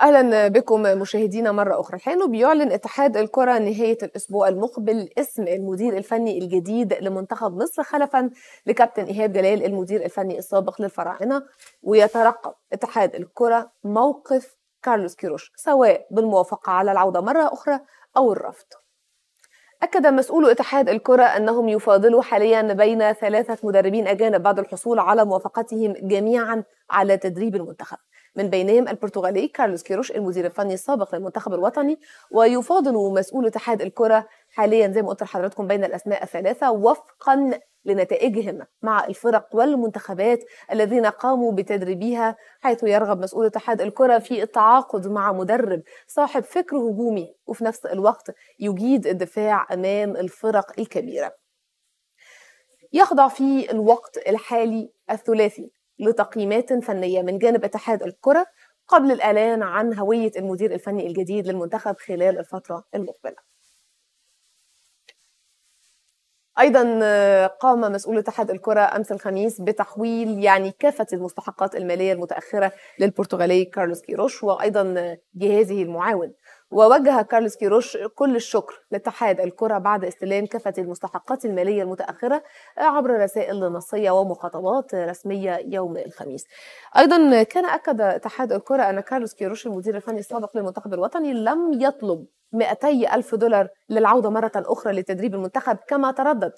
اهلا بكم مشاهدينا مره اخرى الحين بيعلن اتحاد الكره نهايه الاسبوع المقبل اسم المدير الفني الجديد لمنتخب مصر خلفا لكابتن ايهاب جلال المدير الفني السابق للفراعنه ويترقب اتحاد الكره موقف كارلوس كيروش سواء بالموافقه على العوده مره اخرى او الرفض أكد مسؤول اتحاد الكرة أنهم يفاضلوا حاليا بين ثلاثة مدربين أجانب بعد الحصول على موافقتهم جميعا على تدريب المنتخب من بينهم البرتغالي كارلوس كيروش المدير الفني السابق للمنتخب الوطني ويفاضل مسؤول اتحاد الكرة حاليا زي ما قلت لحضراتكم بين الأسماء الثلاثة وفقا لنتائجهم مع الفرق والمنتخبات الذين قاموا بتدريبها حيث يرغب مسؤول اتحاد الكرة في التعاقد مع مدرب صاحب فكر هجومي وفي نفس الوقت يجيد الدفاع أمام الفرق الكبيرة يخضع في الوقت الحالي الثلاثي لتقييمات فنية من جانب اتحاد الكرة قبل الإعلان عن هوية المدير الفني الجديد للمنتخب خلال الفترة المقبلة ايضا قام مسؤول اتحاد الكره امس الخميس بتحويل يعني كافه المستحقات الماليه المتاخره للبرتغالي كارلوس كيروش وايضا جهازه المعاون ووجه كارلوس كيروش كل الشكر لاتحاد الكرة بعد استلام كافة المستحقات المالية المتأخرة عبر رسائل نصية ومخاطبات رسمية يوم الخميس. أيضا كان أكد اتحاد الكرة أن كارلوس كيروش المدير الفني السابق للمنتخب الوطني لم يطلب 200 ألف دولار للعودة مرة أخرى لتدريب المنتخب كما تردد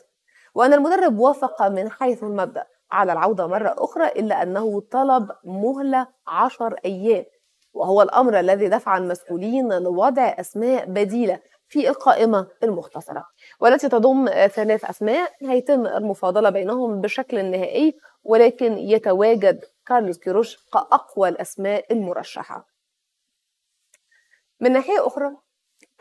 وأن المدرب وافق من حيث المبدأ على العودة مرة أخرى إلا أنه طلب مهلة 10 أيام وهو الأمر الذي دفع المسؤولين لوضع أسماء بديلة في القائمة المختصرة والتي تضم ثلاث أسماء هيتم المفاضلة بينهم بشكل نهائي ولكن يتواجد كارلوس كيروش كأقوى الأسماء المرشحة من ناحية أخرى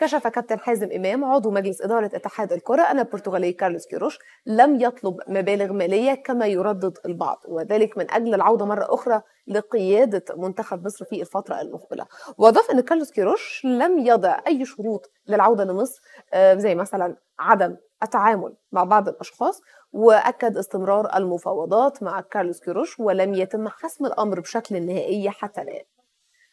كشف كابتن حازم إمام عضو مجلس إدارة اتحاد الكرة أن البرتغالي كارلوس كيروش لم يطلب مبالغ مالية كما يردد البعض وذلك من أجل العودة مرة أخرى لقيادة منتخب مصر في الفترة المقبلة وأضاف أن كارلوس كيروش لم يضع أي شروط للعودة لمصر آه، زي مثلا عدم التعامل مع بعض الأشخاص وأكد استمرار المفاوضات مع كارلوس كيروش ولم يتم حسم الأمر بشكل نهائي حتى الآن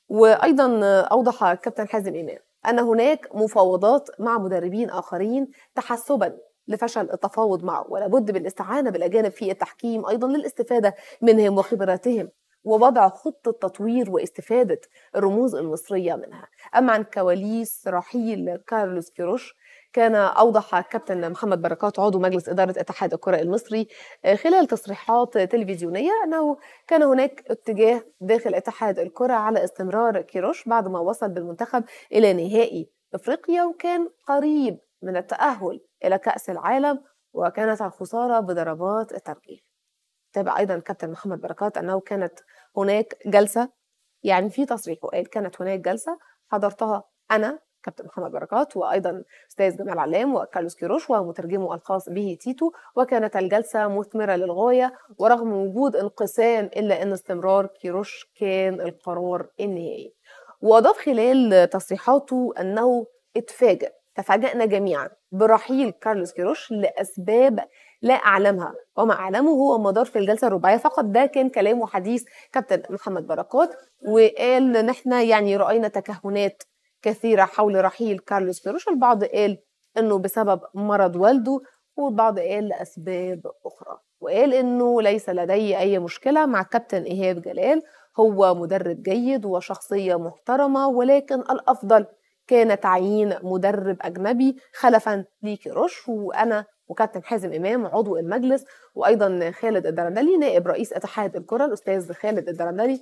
وأيضا آه، أوضح كابتن حازم إمام أن هناك مفاوضات مع مدربين آخرين تحسبا لفشل التفاوض معه ولابد بالاستعانه بالأجانب في التحكيم أيضا للاستفادة منهم وخبراتهم ووضع خطة تطوير واستفادة الرموز المصرية منها أما عن كواليس رحيل كارلوس كيروش كان أوضح كابتن محمد بركات عضو مجلس إدارة اتحاد الكرة المصري آه، خلال تصريحات تلفزيونية أنه كان هناك اتجاه داخل اتحاد الكرة على استمرار كيروش بعد ما وصل بالمنتخب إلى نهائي إفريقيا وكان قريب من التأهل إلى كأس العالم وكانت الخسارة بضربات الترجيح تابع أيضا كابتن محمد بركات أنه كانت هناك جلسة يعني في تصريح وقال كانت هناك جلسة حضرتها أنا كابتن محمد بركات وايضا استاذ جمال علام وكارلوس كيروش ومترجمه الخاص به تيتو وكانت الجلسه مثمره للغايه ورغم وجود انقسام الا ان استمرار كيروش كان القرار النهائي واضاف خلال تصريحاته انه اتفاجئ تفاجأنا جميعا برحيل كارلوس كيروش لأسباب لا أعلمها وما أعلمه هو مدار في الجلسة الرباعية فقط ده كان كلام وحديث كابتن محمد بركات وقال إن إحنا يعني رأينا تكهنات كثيرة حول رحيل كارلوس بيروش البعض قال أنه بسبب مرض والده والبعض قال لأسباب أخرى وقال أنه ليس لدي أي مشكلة مع كابتن إيهاب جلال هو مدرب جيد وشخصية محترمة ولكن الأفضل كان تعيين مدرب أجنبي خلفا لكيروش وأنا وكابتن حازم إمام عضو المجلس وأيضا خالد الدرندلي نائب رئيس اتحاد الكرة الأستاذ خالد الدرندلي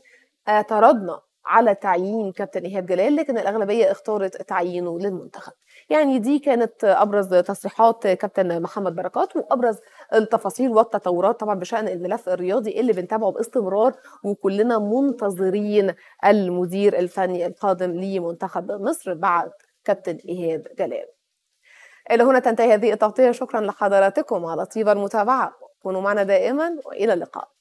اعترضنا على تعيين كابتن ايهاب جلال لكن الاغلبيه اختارت تعيينه للمنتخب يعني دي كانت ابرز تصريحات كابتن محمد بركات وابرز التفاصيل والتطورات طبعا بشان الملف الرياضي اللي بنتابعه باستمرار وكلنا منتظرين المدير الفني القادم لمنتخب مصر بعد كابتن ايهاب جلال الى هنا تنتهي هذه التغطيه شكرا لحضراتكم على طيب المتابعه كونوا معنا دائما والى اللقاء